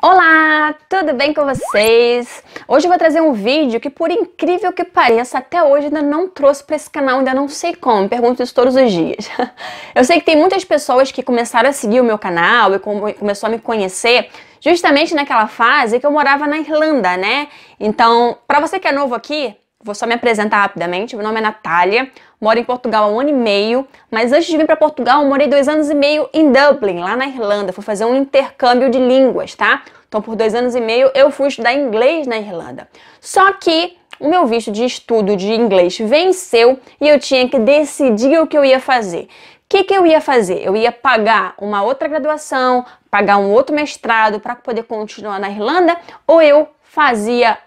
Olá, tudo bem com vocês? Hoje eu vou trazer um vídeo que, por incrível que pareça, até hoje ainda não trouxe para esse canal, ainda não sei como, pergunto isso todos os dias. Eu sei que tem muitas pessoas que começaram a seguir o meu canal e começou a me conhecer justamente naquela fase que eu morava na Irlanda, né? Então, para você que é novo aqui, Vou só me apresentar rapidamente. Meu nome é Natália, moro em Portugal há um ano e meio, mas antes de vir para Portugal, morei dois anos e meio em Dublin, lá na Irlanda. Fui fazer um intercâmbio de línguas, tá? Então, por dois anos e meio, eu fui estudar inglês na Irlanda. Só que o meu visto de estudo de inglês venceu e eu tinha que decidir o que eu ia fazer. O que, que, eu ia fazer? Eu ia pagar uma outra graduação, pagar um outro mestrado para poder continuar na Irlanda, ou eu fazia uh,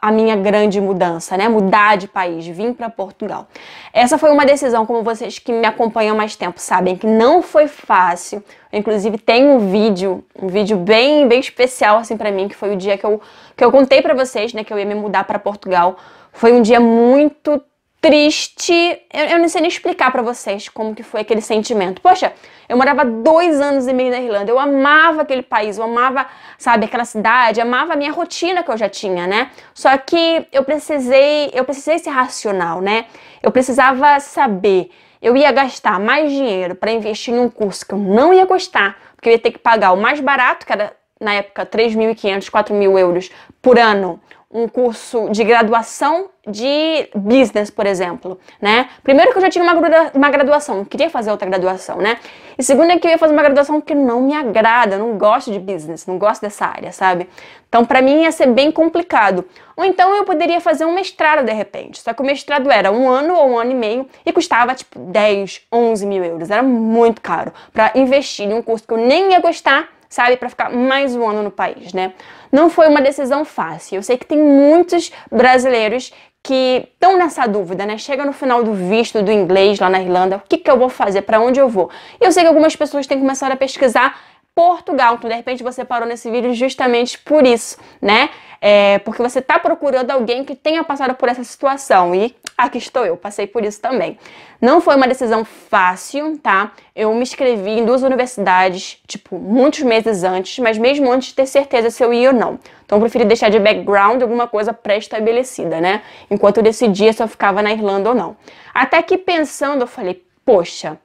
a minha grande mudança, né? Mudar de país, vim para Portugal. Essa foi uma decisão, como vocês que me acompanham mais tempo sabem, que não foi fácil. Eu, inclusive tem um vídeo, um vídeo bem, bem especial assim para mim, que foi o dia que eu, que eu contei para vocês, né, que eu ia me mudar para Portugal. Foi um dia muito triste. Eu, eu não sei nem explicar para vocês como que foi aquele sentimento. Poxa, eu morava dois anos e meio na Irlanda. Eu amava aquele país, eu amava, sabe, aquela cidade, amava a minha rotina que eu já tinha, né? Só que eu precisei, eu precisei ser racional, né? Eu precisava saber. Eu ia gastar mais dinheiro para investir em um curso que eu não ia gostar, porque eu ia ter que pagar o mais barato, que era na época 3.500, 4.000 euros por ano um curso de graduação de business, por exemplo, né? Primeiro que eu já tinha uma, uma graduação, não queria fazer outra graduação, né? E segundo é que eu ia fazer uma graduação que não me agrada, não gosto de business, não gosto dessa área, sabe? Então para mim ia ser bem complicado. Ou então eu poderia fazer um mestrado de repente, só que o mestrado era um ano ou um ano e meio e custava tipo 10, 11 mil euros, era muito caro para investir em um curso que eu nem ia gostar sabe, para ficar mais um ano no país, né? Não foi uma decisão fácil. Eu sei que tem muitos brasileiros que estão nessa dúvida, né? Chega no final do visto do inglês lá na Irlanda, o que, que eu vou fazer, para onde eu vou? E eu sei que algumas pessoas têm começado a pesquisar Portugal. Então, de repente, você parou nesse vídeo justamente por isso, né? É, porque você está procurando alguém que tenha passado por essa situação. E aqui estou eu, passei por isso também. Não foi uma decisão fácil, tá? Eu me inscrevi em duas universidades, tipo, muitos meses antes, mas mesmo antes de ter certeza se eu ia ou não. Então eu preferi deixar de background alguma coisa pré-estabelecida, né? Enquanto eu decidia se eu ficava na Irlanda ou não. Até que pensando, eu falei, poxa,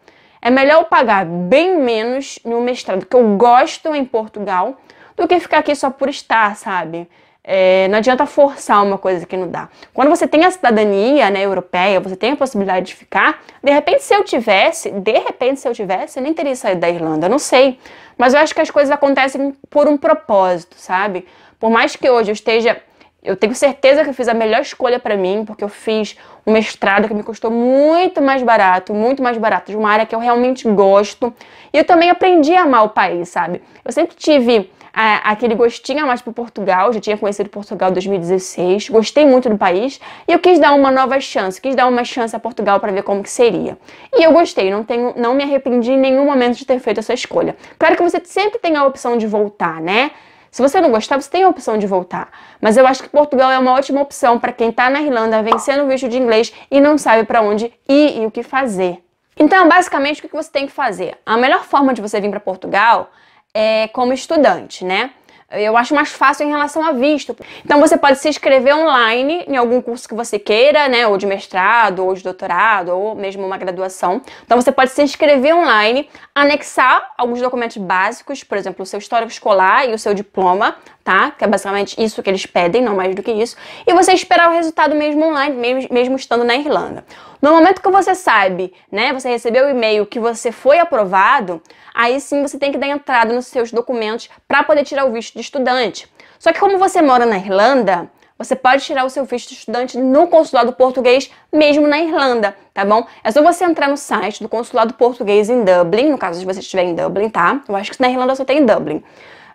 é melhor eu pagar bem menos no mestrado que eu gosto em Portugal do que ficar aqui só por estar, sabe? É, não adianta forçar uma coisa que não dá. Quando você tem a cidadania né, europeia, você tem a possibilidade de ficar. De repente, se eu tivesse, de repente, se eu tivesse, eu nem teria saído da Irlanda, não sei. Mas eu acho que as coisas acontecem por um propósito, sabe? Por mais que hoje eu esteja eu tenho certeza que eu fiz a melhor escolha para mim, porque eu fiz um mestrado que me custou muito mais barato, muito mais barato, de uma área que eu realmente gosto. E eu também aprendi a amar o país, sabe? Eu sempre tive a, aquele gostinho a mais para Portugal, já tinha conhecido Portugal em 2016, gostei muito do país e eu quis dar uma nova chance, quis dar uma chance a Portugal para ver como que seria. E eu gostei, não, tenho, não me arrependi em nenhum momento de ter feito essa escolha. Claro que você sempre tem a opção de voltar, né? Se você não gostar, você tem a opção de voltar. Mas eu acho que Portugal é uma ótima opção para quem está na Irlanda vencendo o visto de inglês e não sabe para onde ir e o que fazer. Então, basicamente, o que você tem que fazer? A melhor forma de você vir para Portugal é como estudante, né? eu acho mais fácil em relação a visto. Então você pode se inscrever online em algum curso que você queira, né? Ou de mestrado, ou de doutorado, ou mesmo uma graduação. Então você pode se inscrever online, anexar alguns documentos básicos, por exemplo, o seu histórico escolar e o seu diploma, tá? Que é basicamente isso que eles pedem, não mais do que isso. E você esperar o resultado mesmo online, mesmo, mesmo estando na Irlanda. No momento que você sabe, né, você recebeu o e-mail que você foi aprovado, aí sim você tem que dar entrada nos seus documentos para poder tirar o visto de estudante. Só que como você mora na Irlanda, você pode tirar o seu visto de estudante no consulado português, mesmo na Irlanda, tá bom? É só você entrar no site do consulado português em Dublin, no caso se você estiver em Dublin, tá? Eu acho que na Irlanda só tem em Dublin.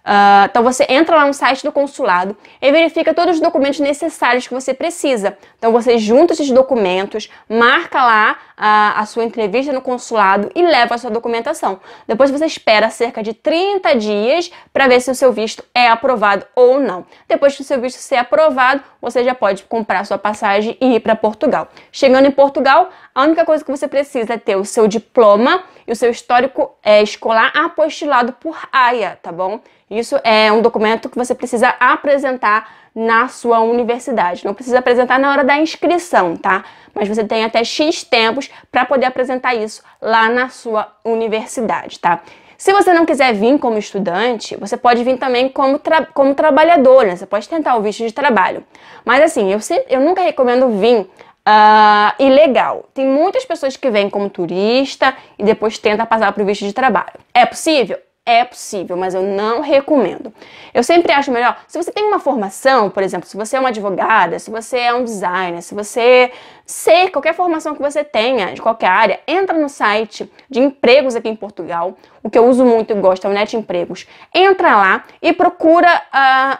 Uh, então você entra lá no site do consulado e verifica todos os documentos necessários que você precisa. Então você junta esses documentos, marca lá a, a sua entrevista no consulado e leva a sua documentação. Depois você espera cerca de 30 dias para ver se o seu visto é aprovado ou não. Depois que o seu visto ser aprovado, você já pode comprar sua passagem e ir para Portugal. Chegando em Portugal, a única coisa que você precisa é ter o seu diploma e o seu histórico é, escolar apostilado por AIA, tá bom? Isso é um documento que você precisa apresentar na sua universidade. Não precisa apresentar na hora da inscrição, tá? Mas você tem até X tempos para poder apresentar isso lá na sua universidade, tá? Se você não quiser vir como estudante, você pode vir também como, tra como trabalhador, né? Você pode tentar o visto de trabalho. Mas assim, eu, sempre, eu nunca recomendo vir uh, ilegal. Tem muitas pessoas que vêm como turista e depois tenta passar para o visto de trabalho. É possível? É possível, mas eu não recomendo. Eu sempre acho melhor, se você tem uma formação, por exemplo, se você é uma advogada, se você é um designer, se você ser qualquer formação que você tenha, de qualquer área, entra no site de empregos aqui em Portugal, o que eu uso muito e gosto é o Net Empregos. Entra lá e procura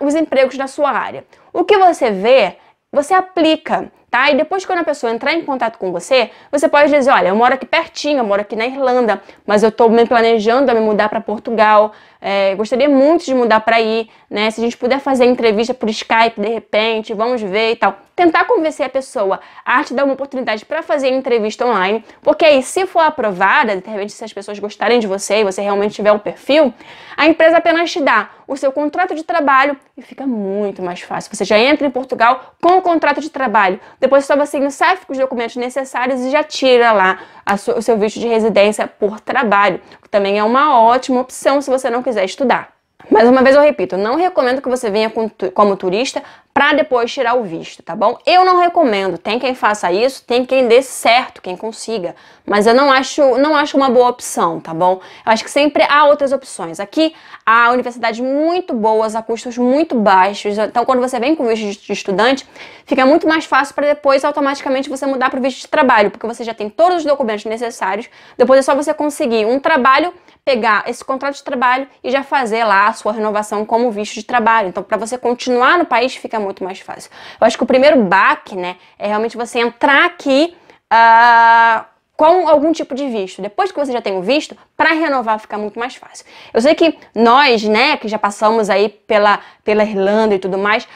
uh, os empregos da sua área. O que você vê, você aplica tá? E depois quando a pessoa entrar em contato com você, você pode dizer, olha, eu moro aqui pertinho, eu moro aqui na Irlanda, mas eu estou me planejando a me mudar para Portugal é, gostaria muito de mudar para ir, né? Se a gente puder fazer entrevista por Skype de repente, vamos ver e tal. Tentar convencer a pessoa. A arte dá uma oportunidade para fazer entrevista online, porque aí, se for aprovada, de repente, se as pessoas gostarem de você e você realmente tiver um perfil, a empresa apenas te dá o seu contrato de trabalho e fica muito mais fácil. Você já entra em Portugal com o contrato de trabalho. Depois só você com os documentos necessários e já tira lá sua, o seu visto de residência por trabalho, que também é uma ótima opção se você não quiser estudar. Mais uma vez eu repito, não recomendo que você venha como turista para depois tirar o visto, tá bom? Eu não recomendo, tem quem faça isso, tem quem dê certo, quem consiga, mas eu não acho, não acho uma boa opção, tá bom? Eu acho que sempre há outras opções. Aqui há universidades muito boas a custos muito baixos, então quando você vem com visto de estudante, fica muito mais fácil para depois automaticamente você mudar para o visto de trabalho, porque você já tem todos os documentos necessários, depois é só você conseguir um trabalho pegar esse contrato de trabalho e já fazer lá a sua renovação como visto de trabalho. Então, para você continuar no país, fica muito mais fácil. Eu acho que o primeiro baque, né, é realmente você entrar aqui. Uh, com algum tipo de visto. Depois que você já tem o visto, para renovar fica muito mais fácil. Eu sei que nós, né, que já passamos aí pela, pela Irlanda e tudo mais,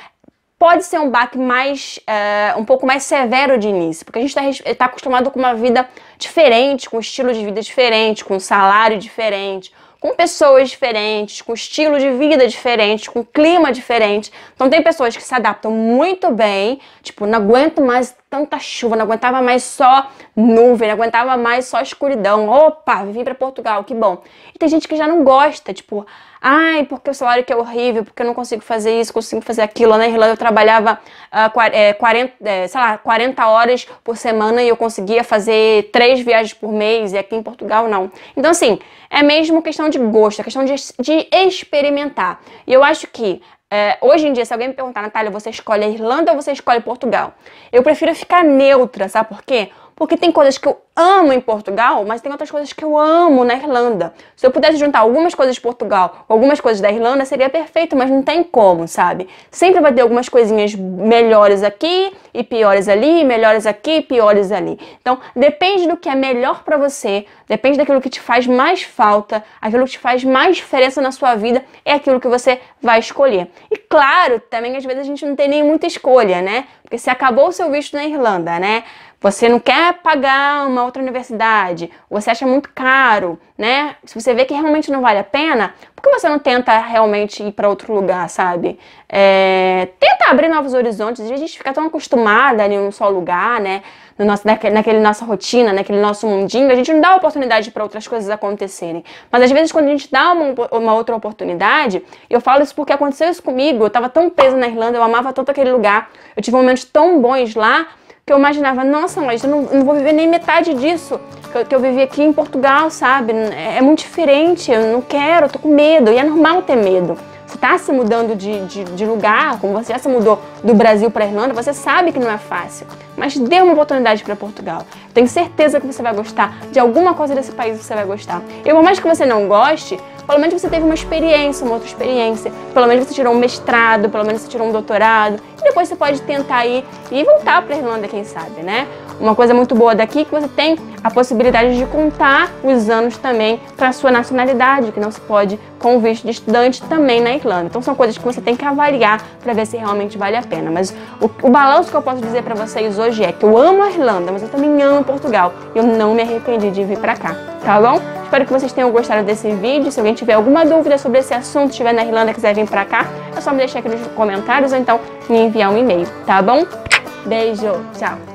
pode ser um baque mais, eh, um pouco mais severo de início, porque a gente está tá acostumado com uma vida diferente, com um estilo de vida diferente, com um salário diferente, com pessoas diferentes, com estilo de vida diferente, com clima diferente. Então tem pessoas que se adaptam muito bem, tipo, não aguento mais tanta chuva, não aguentava mais só nuvem, não aguentava mais só escuridão. Opa, vim para Portugal, que bom. E tem gente que já não gosta, tipo, ai, porque o salário que é horrível, porque eu não consigo fazer isso, consigo fazer aquilo. Na Irlanda eu trabalhava uh, 40, é, sei lá, 40 horas por semana e eu conseguia fazer três viagens por mês, e aqui em Portugal não. Então, assim, é mesmo questão de gosto, é questão de, de experimentar. E eu acho que é, hoje em dia, se alguém me perguntar, Natália, você escolhe a Irlanda ou você escolhe Portugal? Eu prefiro ficar neutra, sabe por quê? Porque tem coisas que eu amo em Portugal, mas tem outras coisas que eu amo na Irlanda. Se eu pudesse juntar algumas coisas de Portugal com algumas coisas da Irlanda, seria perfeito, mas não tem como, sabe? Sempre vai ter algumas coisinhas melhores aqui e piores ali, melhores aqui e piores ali. Então, depende do que é melhor para você, depende daquilo que te faz mais falta, aquilo que te faz mais diferença na sua vida, é aquilo que você vai escolher. E claro, também às vezes a gente não tem nem muita escolha, né? Porque se acabou o seu visto na Irlanda, né? Você não quer pagar uma outra universidade, você acha muito caro, né? Se você vê que realmente não vale a pena, por que você não tenta realmente ir para outro lugar, sabe? É, tenta abrir novos horizontes. a gente fica tão acostumada em um só lugar, né? No nosso, naquele, naquele nossa rotina, naquele nosso mundinho, a gente não dá oportunidade para outras coisas acontecerem. Mas às vezes quando a gente dá uma, uma outra oportunidade, eu falo isso porque aconteceu isso comigo. Eu estava tão presa na Irlanda, eu amava tanto aquele lugar, eu tive momentos tão bons lá que eu imaginava, nossa, mas eu não, não vou viver nem metade disso que eu, que eu vivi aqui em Portugal, sabe? É, é muito diferente, eu não quero, eu tô com medo, e é normal ter medo está se mudando de, de, de, lugar, como você já se mudou do Brasil para a Irlanda, você sabe que não é fácil. Mas dê uma oportunidade para Portugal. Tenho certeza que você vai gostar. De alguma coisa desse país você vai gostar. E por mais que você não goste, pelo menos você teve uma experiência, uma outra experiência. Pelo menos você tirou um mestrado, pelo menos você tirou um doutorado. E depois você pode tentar ir e voltar para a Irlanda, quem sabe, né? Uma coisa muito boa daqui é que você tem a possibilidade de contar os anos também para sua nacionalidade, que não se pode com o visto de estudante também na Irlanda. Então são coisas que você tem que avaliar para ver se realmente vale a pena. Mas o, o balanço que eu posso dizer para vocês hoje é que eu amo a Irlanda, mas eu também amo Portugal. Eu não me arrependi de vir para cá, tá bom? Espero que vocês tenham gostado desse vídeo. Se alguém tiver alguma dúvida sobre esse assunto, estiver na Irlanda e quiser vir para cá, é só me deixar aqui nos comentários ou então me enviar um e-mail, tá bom? Beijo, tchau!